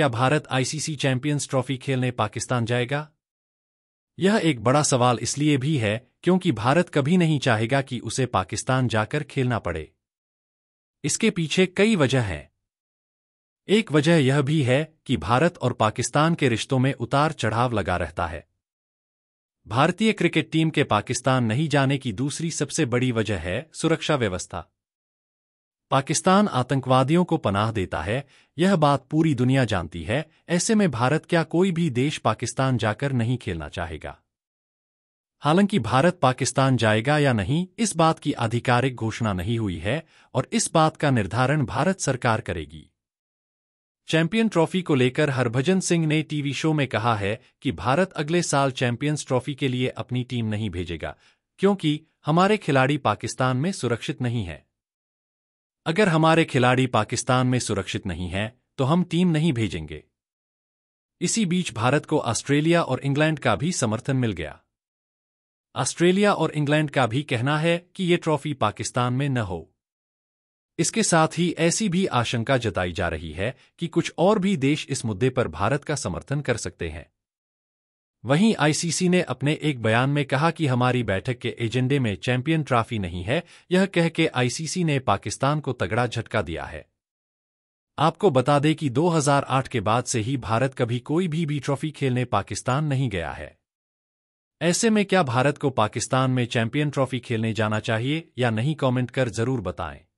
क्या Bharat ICC champions trophy खेलने पाकिस्तान जाएगा यह एक बड़ा सवाल इसलिए भी है क्योंकि भारत कभी नहीं चाहेगा कि उसे पाकिस्तान जाकर खेलना पड़े इसके पीछे कई वजह हैं एक वजह यह भी है कि भारत और पाकिस्तान के रिश्तों में उतार चढ़ाव लगा रहता है भारतीय क्रिकेट टीम के पाकिस्तान नहीं जाने की दूसरी सबसे बड़ी वजह है सुरक्षा व्यवस्था पाकिस्तान आतंकवादियों को पनाह देता है यह बात पूरी दुनिया जानती है ऐसे में भारत क्या कोई भी देश पाकिस्तान जाकर नहीं खेलना चाहेगा हालांकि भारत पाकिस्तान जाएगा या नहीं इस बात की आधिकारिक घोषणा नहीं हुई है और इस बात का निर्धारण भारत सरकार करेगी चैंपियन ट्रॉफी को लेकर हरभजन सिंह ने टीवी शो में कहा है कि भारत अगले साल चैंपियंस ट्रॉफी के लिए अपनी टीम नहीं भेजेगा क्योंकि हमारे खिलाड़ी पाकिस्तान में सुरक्षित नहीं हैं। अगर हमारे खिलाड़ी पाकिस्तान में सुरक्षित नहीं हैं तो हम टीम नहीं भेजेंगे इसी बीच भारत को ऑस्ट्रेलिया और इंग्लैंड का भी समर्थन मिल गया ऑस्ट्रेलिया और इंग्लैंड का भी कहना है कि ये ट्रॉफी पाकिस्तान में न हो इसके साथ ही ऐसी भी आशंका जताई जा रही है कि कुछ और भी देश इस मुद्दे पर भारत का समर्थन कर सकते हैं वहीं आईसीसी ने अपने एक बयान में कहा कि हमारी बैठक के एजेंडे में चैंपियन ट्रॉफी नहीं है यह कह के आईसीसी ने पाकिस्तान को तगड़ा झटका दिया है आपको बता दें कि 2008 के बाद से ही भारत कभी कोई भी बी ट्रॉफी खेलने पाकिस्तान नहीं गया है ऐसे में क्या भारत को पाकिस्तान में चैंपियन ट्रॉफी खेलने जाना चाहिए या नहीं कमेंट कर जरूर बताएं